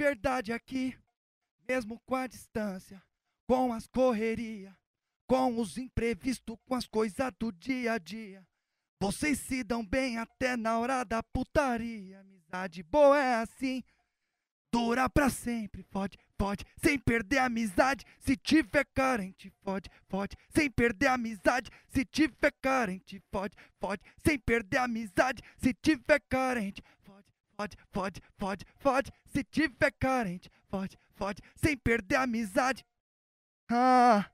verdade aqui, mesmo com a distância, com as correrias, com os imprevistos, com as coisas do dia a dia. Vocês se dão bem até na hora da putaria. Amizade boa é assim, dura pra sempre. Fode, fode, sem perder a amizade. Se tiver carente, fode, fode, sem perder a amizade. Se tiver carente, fode, fode, sem perder a amizade. Se tiver carente, fode, fode, fode, fode. Se tiver carente, fode, fode, sem perder a amizade. Ah.